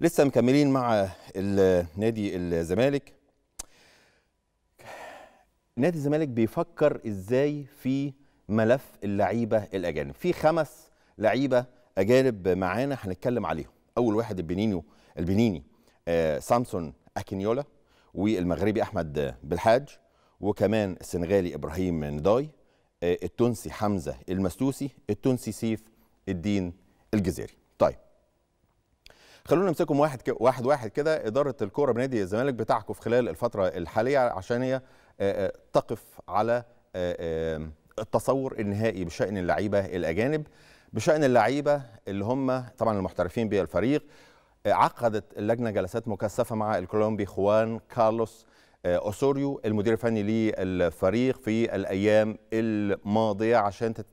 لسه مكملين مع النادي الزمالك نادي الزمالك بيفكر ازاي في ملف اللعيبه الاجانب في خمس لعيبه اجانب معانا هنتكلم عليهم اول واحد البنينيو البنيني آه سامسون اكينيولا والمغربي احمد بالحاج وكمان السنغالي ابراهيم نداي آه التونسي حمزه المستوسي التونسي سيف الدين الجزيري طيب خلونا نمسكهم واحد ك... واحد واحد كده اداره الكوره بنادي الزمالك بتعكف خلال الفتره الحاليه عشان هي تقف على التصور النهائي بشان اللعيبه الاجانب بشان اللعيبه اللي هم طبعا المحترفين بالفريق عقدت اللجنه جلسات مكثفه مع الكولومبي خوان كارلوس اوسوريو المدير الفني للفريق في الايام الماضيه عشان تت...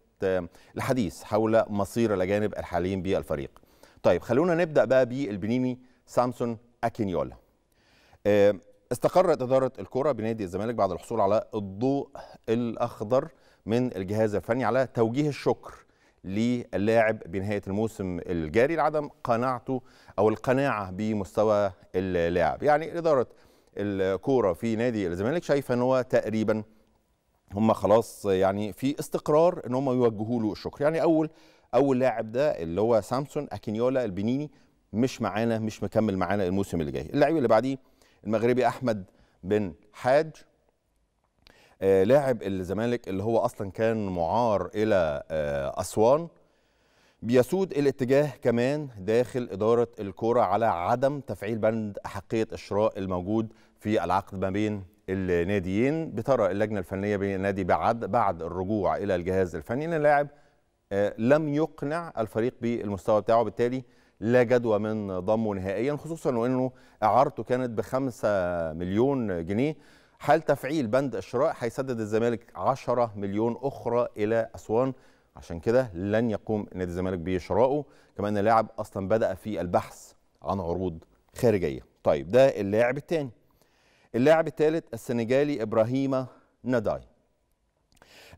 الحديث حول مصير الاجانب الحاليين بالفريق طيب خلونا نبدا بقى بالبنيني سامسون اكينيولا آه، استقرت اداره الكره بنادي الزمالك بعد الحصول على الضوء الاخضر من الجهاز الفني على توجيه الشكر للاعب بنهايه الموسم الجاري لعدم قناعته او القناعه بمستوى اللاعب يعني اداره الكوره في نادي الزمالك شايفه ان هو تقريبا هم خلاص يعني في استقرار ان هم يوجهوا له الشكر يعني اول اول لاعب ده اللي هو سامسون اكينيولا البنيني مش معانا مش مكمل معانا الموسم اللي جاي اللاعب اللي بعديه المغربي احمد بن حاج آه لاعب الزمالك اللي هو اصلا كان معار الى آه اسوان بيسود الاتجاه كمان داخل إدارة الكرة على عدم تفعيل بند أحقية الشراء الموجود في العقد ما بين الناديين بترى اللجنة الفنية بين النادي بعد بعد الرجوع إلى الجهاز الفني إن اللاعب آه، لم يقنع الفريق بالمستوى بتاعه بالتالي لا جدوى من ضمه نهائيا خصوصا وانه اعارته كانت ب 5 مليون جنيه حال تفعيل بند الشراء هيسدد الزمالك 10 مليون اخرى الى اسوان عشان كده لن يقوم نادي الزمالك بشرائه كما ان اللاعب اصلا بدا في البحث عن عروض خارجيه طيب ده اللاعب الثاني اللاعب الثالث السنغالي ابراهيم نداي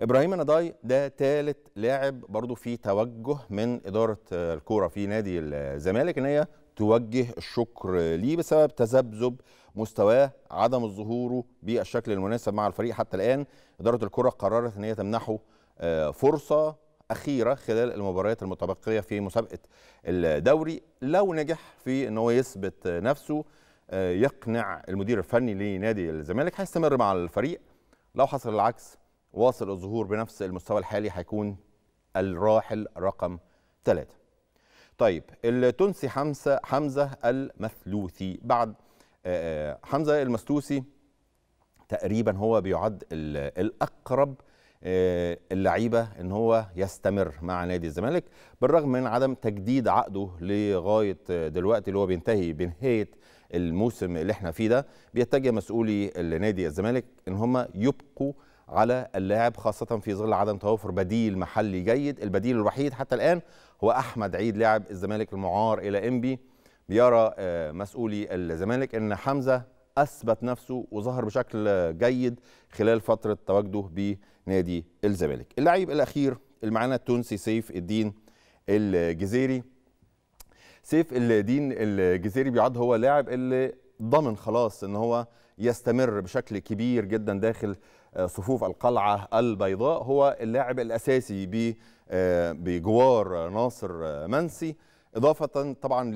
ابراهيم نضاي ده ثالث لاعب برضه في توجه من اداره الكوره في نادي الزمالك ان هي توجه الشكر ليه بسبب تذبذب مستواه عدم ظهوره بالشكل المناسب مع الفريق حتى الان اداره الكره قررت ان هي تمنحه آه، فرصه اخيره خلال المباريات المتبقيه في مسابقه الدوري لو نجح في ان هو يثبت نفسه آه، يقنع المدير الفني لنادي الزمالك هيستمر مع الفريق لو حصل العكس واصل الظهور بنفس المستوى الحالي هيكون الراحل رقم ثلاثة طيب التونسي حمزة حمزة المثلوثي بعد آه، آه، حمزة المثلوثي تقريبا هو بيعد الأقرب آه، اللعيبة ان هو يستمر مع نادي الزمالك بالرغم من عدم تجديد عقده لغاية دلوقتي اللي هو بينتهي بنهاية الموسم اللي احنا فيه ده بيتجه مسؤولي نادي الزمالك ان هم يبقوا على اللاعب خاصة في ظل عدم توافر بديل محلي جيد البديل الوحيد حتى الآن هو أحمد عيد لاعب الزمالك المعار إلى إنبي بيرى آه، مسؤولي الزمالك أن حمزة أثبت نفسه وظهر بشكل جيد خلال فترة تواجده بنادي الزمالك اللاعب الأخير المعنى التونسي سيف الدين الجزيري سيف الدين الجزيري بيعد هو لاعب اللي ضمن خلاص ان هو يستمر بشكل كبير جدا داخل آه، صفوف القلعة البيضاء هو اللاعب الأساسي آه، بجوار ناصر آه، منسي إضافة طبعا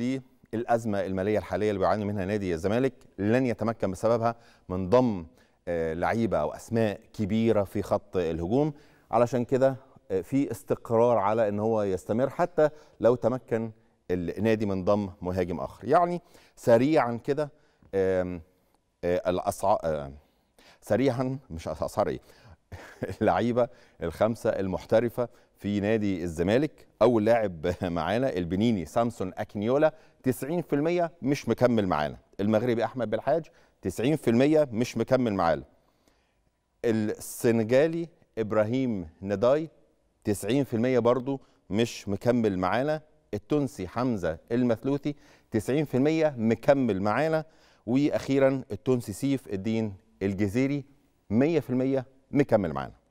للأزمة المالية الحالية اللي بيعاني منها نادي الزمالك لن يتمكن بسببها من ضم لعيبة أو أسماء كبيرة في خط الهجوم علشان كده في استقرار على أن هو يستمر حتى لو تمكن النادي من ضم مهاجم آخر يعني سريعا كده آه، الاسعار آه، سريعا مش ايه اللعيبه الخمسه المحترفه في نادي الزمالك اول لاعب معانا البنيني سامسون اكنيولا 90% مش مكمل معانا المغربي احمد بالحاج 90% مش مكمل معانا السنغالي ابراهيم نداي 90% برضو مش مكمل معانا التونسي حمزه المثلوثي 90% مكمل معانا واخيرا التونسي سيف الدين الجزيري 100% مكمل معانا